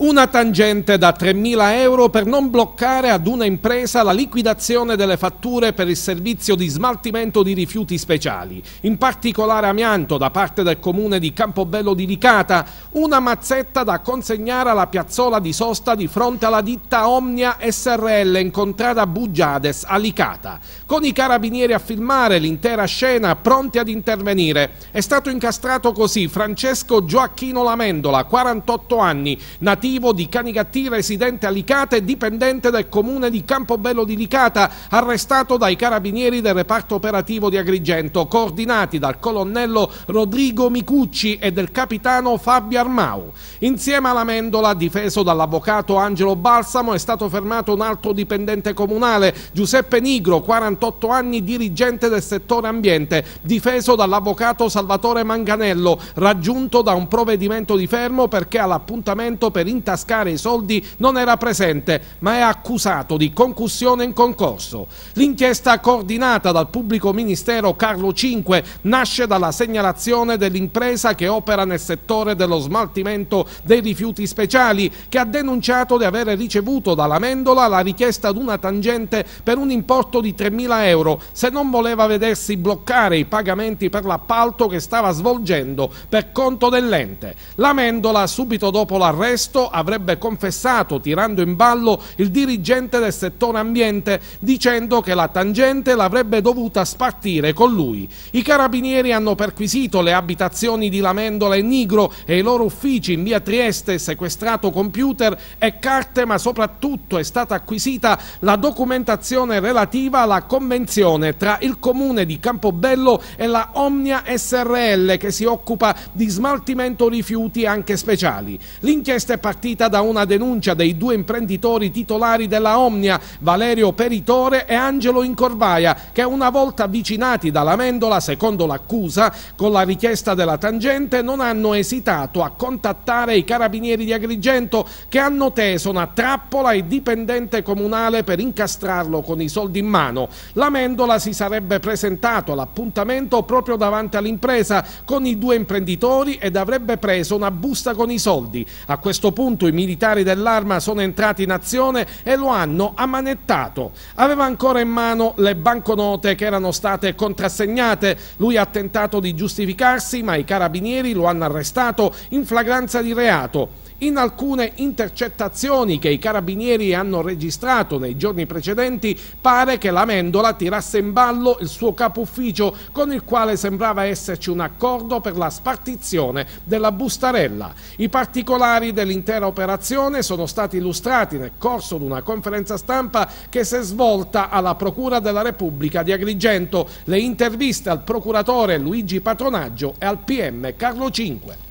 Una tangente da 3.000 euro per non bloccare ad una impresa la liquidazione delle fatture per il servizio di smaltimento di rifiuti speciali, in particolare amianto da parte del comune di Campobello di Licata, una mazzetta da consegnare alla piazzola di sosta di fronte alla ditta Omnia SRL in contrada Bugiades a Licata. Con i carabinieri a filmare l'intera scena pronti ad intervenire, è stato incastrato così Francesco Gioacchino Lamendola, 48 anni, nativo abitativo di Canigattì residente a Licata e dipendente del comune di Campobello di Licata, arrestato dai carabinieri del reparto operativo di Agrigento, coordinati dal colonnello Rodrigo Micucci e del capitano Fabio Armau. Insieme alla Mendola, difeso dall'avvocato Angelo Balsamo, è stato fermato un altro dipendente comunale, Giuseppe Nigro, 48 anni, dirigente del settore ambiente, difeso dall'avvocato Salvatore Manganello, raggiunto da un provvedimento di fermo perché all'appuntamento per incontrare intascare i soldi non era presente, ma è accusato di concussione in concorso. L'inchiesta coordinata dal pubblico ministero Carlo V nasce dalla segnalazione dell'impresa che opera nel settore dello smaltimento dei rifiuti speciali, che ha denunciato di avere ricevuto dalla Mendola la richiesta di una tangente per un importo di 3.000 euro, se non voleva vedersi bloccare i pagamenti per l'appalto che stava svolgendo per conto dell'ente. La Mendola, subito dopo l'arresto, avrebbe confessato tirando in ballo il dirigente del settore ambiente dicendo che la tangente l'avrebbe dovuta spartire con lui. I carabinieri hanno perquisito le abitazioni di Lamendola e Nigro e i loro uffici in via Trieste, sequestrato computer e carte, ma soprattutto è stata acquisita la documentazione relativa alla convenzione tra il comune di Campobello e la Omnia SRL che si occupa di smaltimento rifiuti anche speciali. L'inchiesta è partita da una denuncia dei due imprenditori titolari della Omnia, Valerio Peritore e Angelo Incorvaia, che una volta avvicinati dalla Mendola, secondo l'accusa, con la richiesta della tangente non hanno esitato a contattare i carabinieri di Agrigento che hanno teso una trappola ai dipendente comunale per incastrarlo con i soldi in mano. La Mendola si sarebbe presentato all'appuntamento proprio davanti all'impresa con i due imprenditori ed avrebbe preso una busta con i soldi. A questo punto i militari dell'arma sono entrati in azione e lo hanno ammanettato. Aveva ancora in mano le banconote che erano state contrassegnate. Lui ha tentato di giustificarsi, ma i carabinieri lo hanno arrestato in flagranza di reato. In alcune intercettazioni che i carabinieri hanno registrato nei giorni precedenti pare che la Mendola tirasse in ballo il suo capo ufficio con il quale sembrava esserci un accordo per la spartizione della bustarella. I particolari dell'intera operazione sono stati illustrati nel corso di una conferenza stampa che si è svolta alla Procura della Repubblica di Agrigento. Le interviste al procuratore Luigi Patronaggio e al PM Carlo Cinque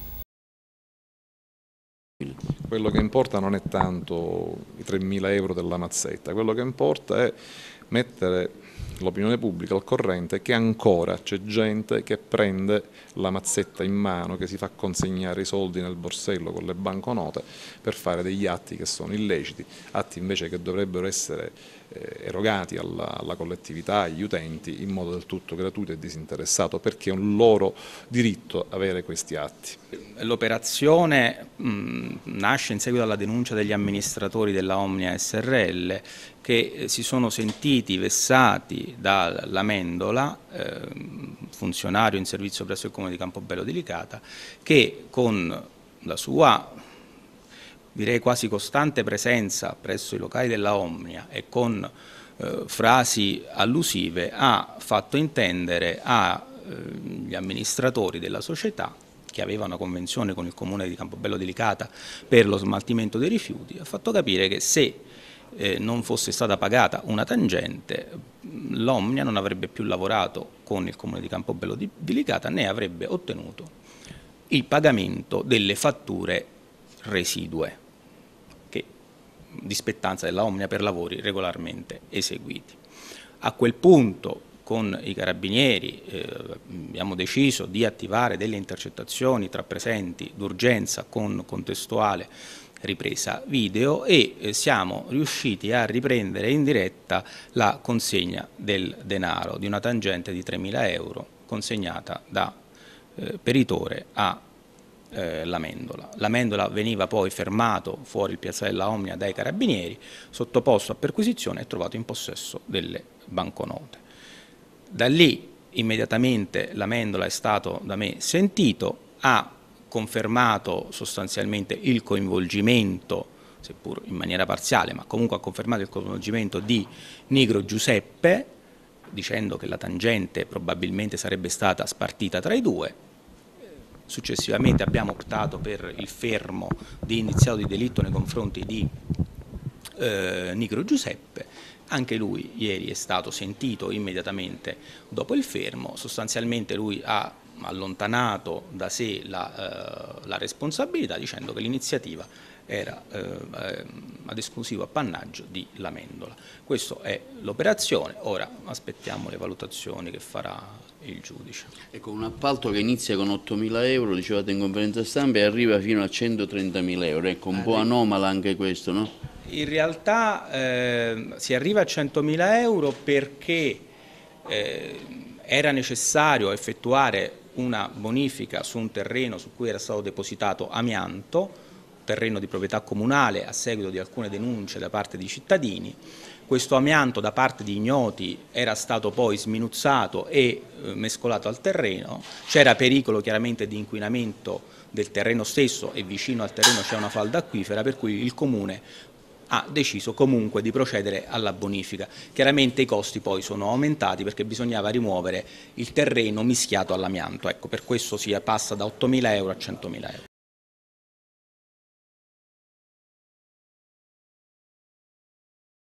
quello che importa non è tanto i 3.000 euro della mazzetta, quello che importa è mettere l'opinione pubblica al corrente che ancora c'è gente che prende la mazzetta in mano, che si fa consegnare i soldi nel borsello con le banconote per fare degli atti che sono illeciti, atti invece che dovrebbero essere eh, erogati alla, alla, collettività, agli utenti in modo del tutto gratuito e disinteressato perché è un loro diritto avere questi atti. L'operazione nasce in seguito alla denuncia degli amministratori della Omnia SRL che eh, si sono sentiti vessati da Lamendola, eh, funzionario in servizio presso il Comune di Campobello di Licata, che con la sua direi quasi costante presenza presso i locali della Omnia e con eh, frasi allusive ha fatto intendere agli eh, amministratori della società che aveva una convenzione con il comune di Campobello Delicata per lo smaltimento dei rifiuti, ha fatto capire che se eh, non fosse stata pagata una tangente l'Omnia non avrebbe più lavorato con il comune di Campobello di Delicata né avrebbe ottenuto il pagamento delle fatture residue di spettanza della Omnia per lavori regolarmente eseguiti. A quel punto con i carabinieri eh, abbiamo deciso di attivare delle intercettazioni tra presenti d'urgenza con contestuale ripresa video e eh, siamo riusciti a riprendere in diretta la consegna del denaro di una tangente di 3.000 euro consegnata da eh, peritore a eh, la mendola. veniva poi fermato fuori il piazzale della Omnia dai carabinieri, sottoposto a perquisizione e trovato in possesso delle banconote. Da lì immediatamente Lamendola è stato da me sentito, ha confermato sostanzialmente il coinvolgimento seppur in maniera parziale, ma comunque ha confermato il coinvolgimento di Nigro Giuseppe, dicendo che la tangente probabilmente sarebbe stata spartita tra i due, Successivamente abbiamo optato per il fermo di iniziato di delitto nei confronti di eh, Nicro Giuseppe. Anche lui ieri è stato sentito immediatamente dopo il fermo, sostanzialmente lui ha allontanato da sé la, eh, la responsabilità dicendo che l'iniziativa era eh, ad esclusivo appannaggio di Lamendola. Questa è l'operazione, ora aspettiamo le valutazioni che farà il giudice. Ecco, un appalto che inizia con 8.000 euro, dicevate in conferenza stampa, e arriva fino a 130.000 euro, ecco un po' anomala anche questo, no? In realtà eh, si arriva a 100.000 euro perché eh, era necessario effettuare una bonifica su un terreno su cui era stato depositato amianto, terreno di proprietà comunale a seguito di alcune denunce da parte di cittadini. Questo amianto da parte di ignoti era stato poi sminuzzato e eh, mescolato al terreno, c'era pericolo chiaramente di inquinamento del terreno stesso e vicino al terreno c'è una falda acquifera per cui il comune ha deciso comunque di procedere alla bonifica. Chiaramente i costi poi sono aumentati perché bisognava rimuovere il terreno mischiato all'amianto, ecco, per questo si passa da 8.000 euro a 100.000 euro.